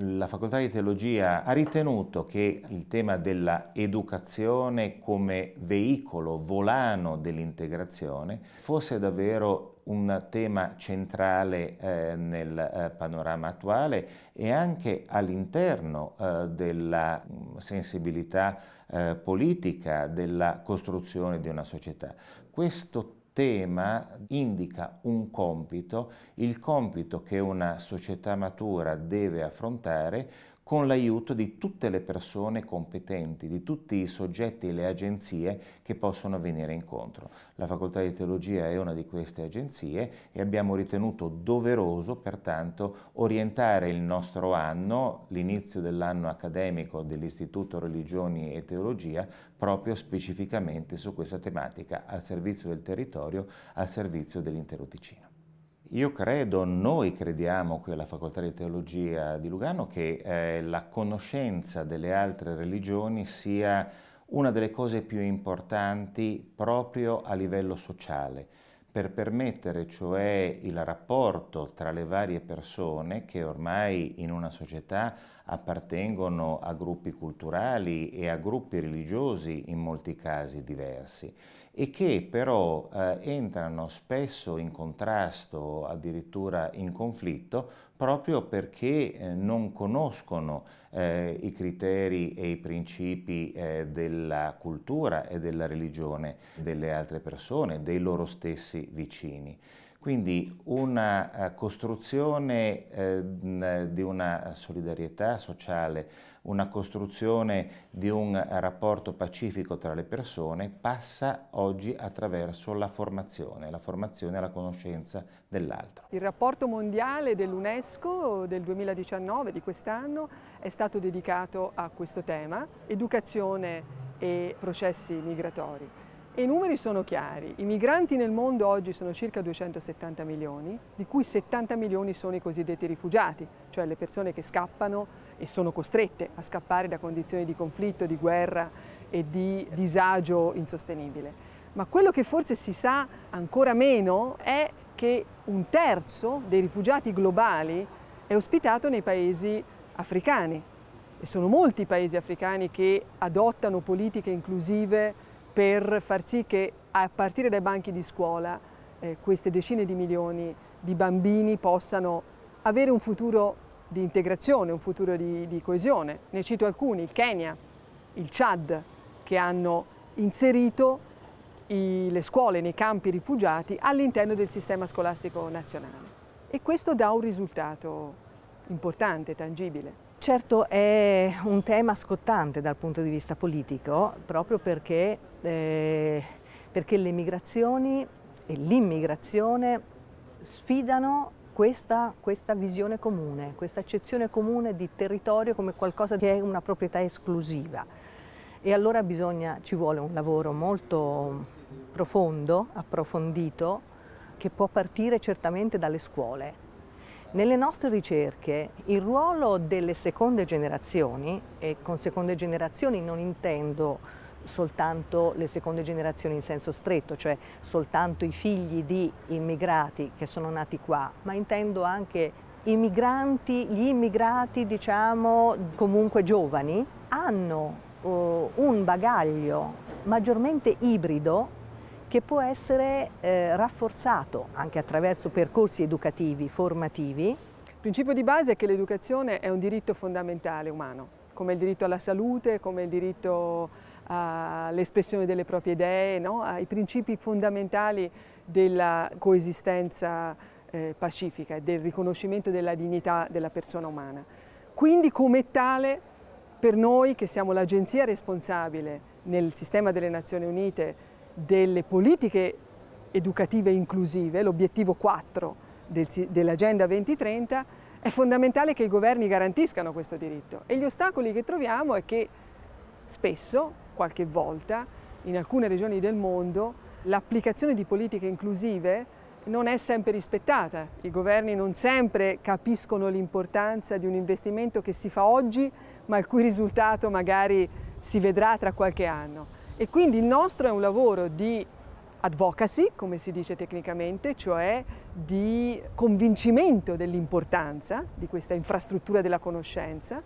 la facoltà di teologia ha ritenuto che il tema dell'educazione come veicolo, volano dell'integrazione, fosse davvero un tema centrale eh, nel eh, panorama attuale e anche all'interno eh, della mh, mm, sensibilità eh, politica della costruzione di una società. Questo tema indica un compito, il compito che una società matura deve affrontare con l'aiuto di tutte le persone competenti, di tutti i soggetti e le agenzie che possono venire incontro. La Facoltà di Teologia è una di queste agenzie e abbiamo ritenuto doveroso pertanto orientare il nostro anno, l'inizio dell'anno accademico dell'Istituto Religioni e Teologia, proprio specificamente su questa tematica, al servizio del territorio, al servizio dell'intero Ticino. Io credo, noi crediamo qui alla Facoltà di Teologia di Lugano che eh, la conoscenza delle altre religioni sia una delle cose più importanti proprio a livello sociale, per permettere cioè il rapporto tra le varie persone che ormai in una società appartengono a gruppi culturali e a gruppi religiosi in molti casi diversi e che però eh, entrano spesso in contrasto, addirittura in conflitto, proprio perché eh, non conoscono eh, i criteri e i principi eh, della cultura e della religione delle altre persone, dei loro stessi vicini. Quindi una eh, costruzione eh, di una solidarietà sociale, una costruzione di un rapporto pacifico tra le persone passa oggi attraverso la formazione, la formazione e la conoscenza dell'altro. Il rapporto mondiale dell'UNESCO del 2019, di quest'anno, è stato dedicato a questo tema, educazione e processi migratori. E i numeri sono chiari. I migranti nel mondo oggi sono circa 270 milioni, di cui 70 milioni sono i cosiddetti rifugiati, cioè le persone che scappano e sono costrette a scappare da condizioni di conflitto, di guerra e di disagio insostenibile. Ma quello che forse si sa ancora meno è che un terzo dei rifugiati globali è ospitato nei paesi africani. E sono molti i paesi africani che adottano politiche inclusive per far sì che a partire dai banchi di scuola eh, queste decine di milioni di bambini possano avere un futuro di integrazione, un futuro di, di coesione. Ne cito alcuni, il Kenya, il Chad, che hanno inserito i, le scuole nei campi rifugiati all'interno del sistema scolastico nazionale. E questo dà un risultato importante, tangibile. Certo è un tema scottante dal punto di vista politico proprio perché, eh, perché le migrazioni e l'immigrazione sfidano questa, questa, visione comune, questa accezione comune di territorio come qualcosa che è una proprietà esclusiva. E allora bisogna, ci vuole un lavoro molto profondo, approfondito, che può partire certamente dalle scuole. Nelle nostre ricerche il ruolo delle seconde generazioni, e con seconde generazioni non intendo soltanto le seconde generazioni in senso stretto, cioè soltanto i figli di immigrati che sono nati qua, ma intendo anche i migranti, gli immigrati diciamo comunque giovani, hanno uh, un bagaglio maggiormente ibrido che può essere eh, rafforzato anche attraverso percorsi educativi, formativi. Il principio di base è che l'educazione è un diritto fondamentale umano, come il diritto alla salute, come il diritto all'espressione delle proprie idee, no? ai principi fondamentali della coesistenza eh, pacifica e del riconoscimento della dignità della persona umana. Quindi come tale per noi che siamo l'agenzia responsabile nel sistema delle Nazioni Unite delle politiche educative inclusive, l'obiettivo 4 del, dell'Agenda 2030, è fondamentale che i governi garantiscano questo diritto e gli ostacoli che troviamo è che spesso, qualche volta, in alcune regioni del mondo l'applicazione di politiche inclusive non è sempre rispettata. I governi non sempre capiscono l'importanza di un investimento che si fa oggi ma il cui risultato magari si vedrà tra qualche anno. E quindi il nostro è un lavoro di advocacy, come si dice tecnicamente, cioè di convincimento dell'importanza di questa infrastruttura della conoscenza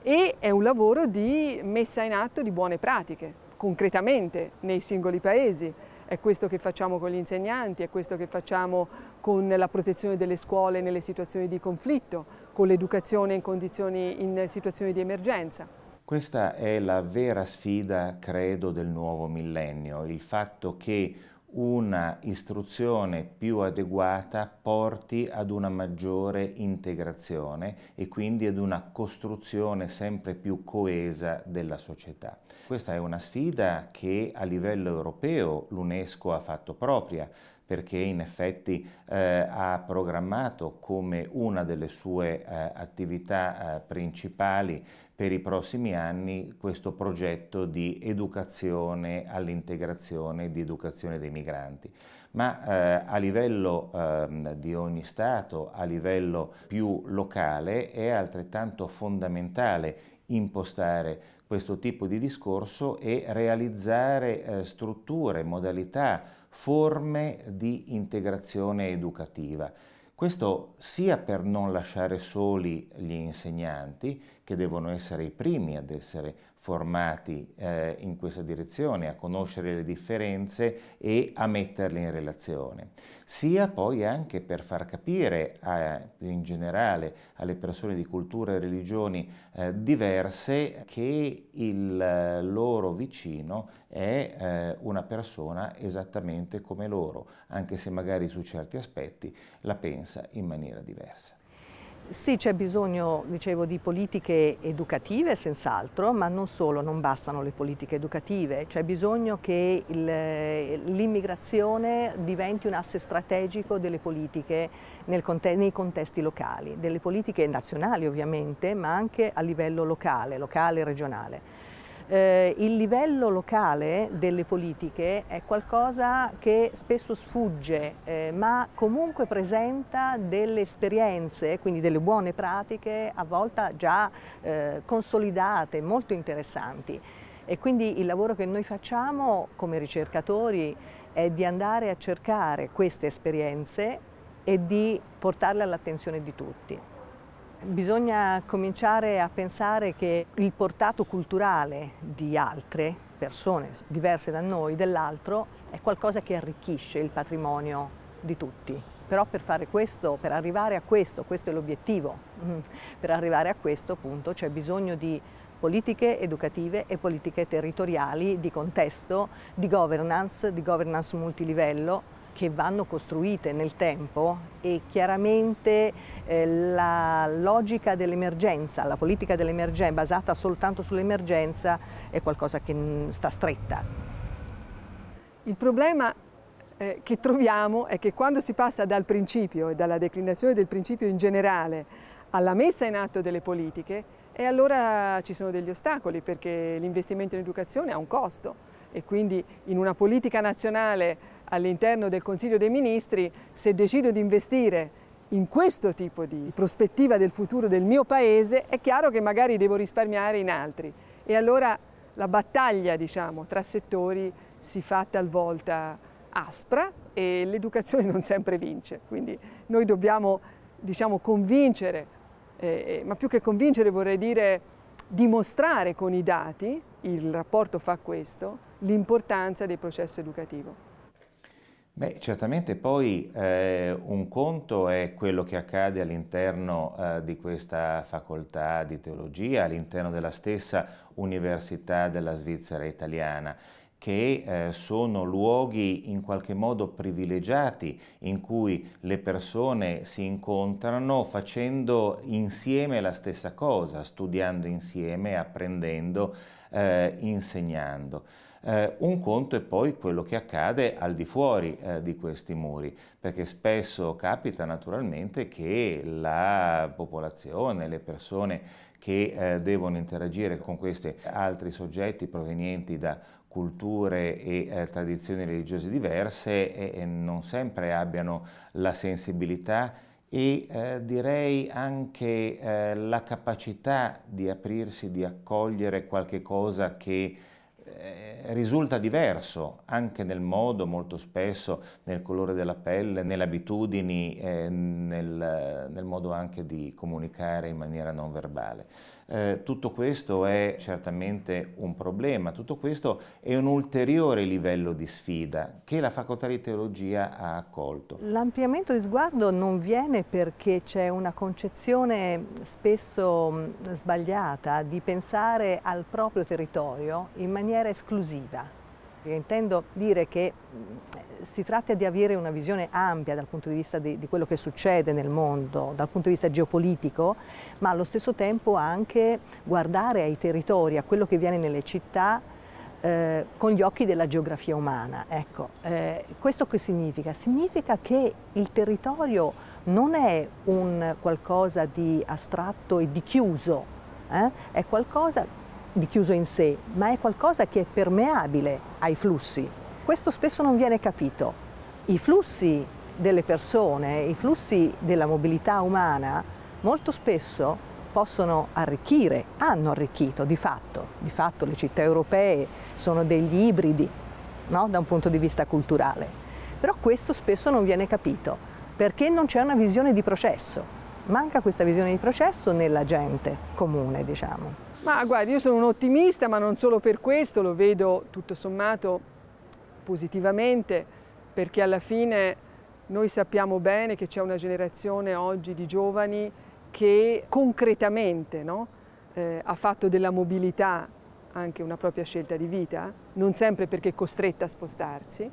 e è un lavoro di messa in atto di buone pratiche, concretamente nei singoli paesi. È questo che facciamo con gli insegnanti, è questo che facciamo con la protezione delle scuole nelle situazioni di conflitto, con l'educazione in, in situazioni di emergenza. Questa è la vera sfida, credo, del nuovo millennio, il fatto che una istruzione più adeguata porti ad una maggiore integrazione e quindi ad una costruzione sempre più coesa della società. Questa è una sfida che a livello europeo l'UNESCO ha fatto propria perché in effetti eh, ha programmato come una delle sue eh, attività eh, principali per i prossimi anni questo progetto di educazione all'integrazione, di educazione dei migranti. Ma eh, a livello ehm, di ogni Stato, a livello più locale, è altrettanto fondamentale impostare questo tipo di discorso e realizzare eh, strutture, modalità, forme di integrazione educativa. Questo sia per non lasciare soli gli insegnanti, che devono essere i primi ad essere formati eh, in questa direzione, a conoscere le differenze e a metterle in relazione, sia poi anche per far capire a, in generale alle persone di culture e religioni eh, diverse che il eh, loro vicino è eh, una persona esattamente come loro, anche se magari su certi aspetti la pensa in maniera diversa. Sì, c'è bisogno, dicevo, di politiche educative, senz'altro, ma non solo, non bastano le politiche educative, c'è bisogno che l'immigrazione diventi un asse strategico delle politiche conte nei contesti locali, delle politiche nazionali ovviamente, ma anche a livello locale, locale e regionale. Eh, il livello locale delle politiche è qualcosa che spesso sfugge, eh, ma comunque presenta delle esperienze, quindi delle buone pratiche, a volte già eh, consolidate, molto interessanti. E quindi il lavoro che noi facciamo come ricercatori è di andare a cercare queste esperienze e di portarle all'attenzione di tutti. Bisogna cominciare a pensare che il portato culturale di altre persone diverse da noi, dell'altro, è qualcosa che arricchisce il patrimonio di tutti. Però per fare questo, per arrivare a questo, questo è l'obiettivo, mm. per arrivare a questo appunto c'è bisogno di politiche educative e politiche territoriali di contesto, di governance, di governance multilivello, che vanno costruite nel tempo e chiaramente eh, la logica dell'emergenza, la politica dell'emergenza basata soltanto sull'emergenza è qualcosa che sta stretta. Il problema eh, che troviamo è che quando si passa dal principio e dalla declinazione del principio in generale alla messa in atto delle politiche, e allora ci sono degli ostacoli perché l'investimento in educazione ha un costo e quindi in una politica nazionale all'interno del Consiglio dei Ministri, se decido di investire in questo tipo di prospettiva del futuro del mio paese, è chiaro che magari devo risparmiare in altri. E allora la battaglia diciamo, tra settori si fa talvolta aspra e l'educazione non sempre vince. Quindi noi dobbiamo diciamo, convincere, eh, eh, ma più che convincere vorrei dire dimostrare con i dati, il rapporto fa questo, l'importanza del processo educativo. Beh, certamente poi eh, un conto è quello che accade all'interno eh, di questa facoltà di teologia, all'interno della stessa Università della Svizzera italiana che eh, sono luoghi in qualche modo privilegiati in cui le persone si incontrano facendo insieme la stessa cosa, studiando insieme, apprendendo, eh, insegnando. Eh, un conto è poi quello che accade al di fuori eh, di questi muri, perché spesso capita naturalmente che la popolazione, le persone che eh, devono interagire con questi altri soggetti provenienti da culture e eh, tradizioni religiose diverse e, eh, e, eh, non sempre abbiano la sensibilità e eh, direi anche eh, la capacità di aprirsi, di accogliere qualche cosa che eh, risulta diverso anche nel modo, molto spesso nel colore della pelle, nelle abitudini, eh, nel, nel, modo anche di comunicare in maniera non verbale. Eh, tutto questo è certamente un problema, tutto questo è un ulteriore livello di sfida che la facoltà di teologia ha accolto. L'ampliamento di sguardo non viene perché c'è una concezione spesso sbagliata di pensare al proprio territorio in maniera maniera esclusiva. Io intendo dire che si tratta di avere una visione ampia dal punto di vista di, di, quello che succede nel mondo, dal punto di vista geopolitico, ma allo stesso tempo anche guardare ai territori, a quello che viene nelle città eh, con gli occhi della geografia umana. Ecco, eh, questo che significa? Significa che il territorio non è un qualcosa di astratto e di chiuso, eh? è qualcosa di chiuso in sé, ma è qualcosa che è permeabile ai flussi. Questo spesso non viene capito. I flussi delle persone, i flussi della mobilità umana molto spesso possono arricchire, hanno arricchito di fatto. Di fatto le città europee sono degli ibridi no? da un punto di vista culturale. Però questo spesso non viene capito perché non c'è una visione di processo. Manca questa visione di processo nella gente comune, diciamo. Ma guarda, io sono un ottimista, ma non solo per questo, lo vedo tutto sommato positivamente, perché alla fine noi sappiamo bene che c'è una generazione oggi di giovani che concretamente no, eh, ha fatto della mobilità anche una propria scelta di vita, non sempre perché è costretta a spostarsi.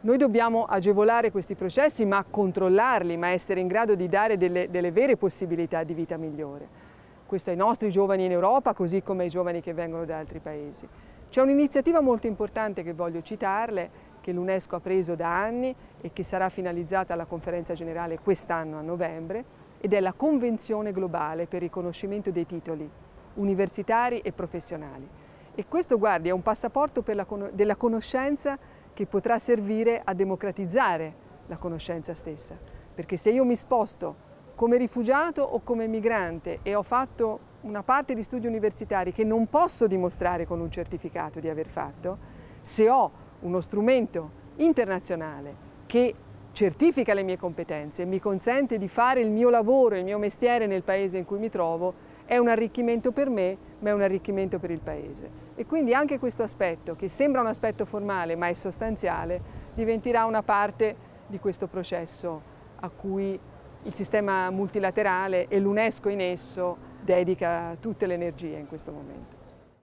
Noi dobbiamo agevolare questi processi, ma controllarli, ma essere in grado di dare delle, delle vere possibilità di vita migliore questo ai nostri giovani in Europa, così come ai giovani che vengono da altri paesi. C'è un'iniziativa molto importante che voglio citarle, che l'UNESCO ha preso da anni e che sarà finalizzata alla conferenza generale quest'anno a novembre, ed è la Convenzione globale per il riconoscimento dei titoli universitari e professionali. E questo, guardi, è un passaporto la, della conoscenza che potrà servire a democratizzare la conoscenza stessa. Perché se io mi sposto come rifugiato o come migrante e ho fatto una parte di studi universitari che non posso dimostrare con un certificato di aver fatto, se ho uno strumento internazionale che certifica le mie competenze e mi consente di fare il mio lavoro, il mio mestiere nel paese in cui mi trovo, è un arricchimento per me, ma è un arricchimento per il paese. E quindi anche questo aspetto, che sembra un aspetto formale ma è sostanziale, diventerà una parte di questo processo a cui il sistema multilaterale e l'UNESCO in esso dedica tutte le energie in questo momento.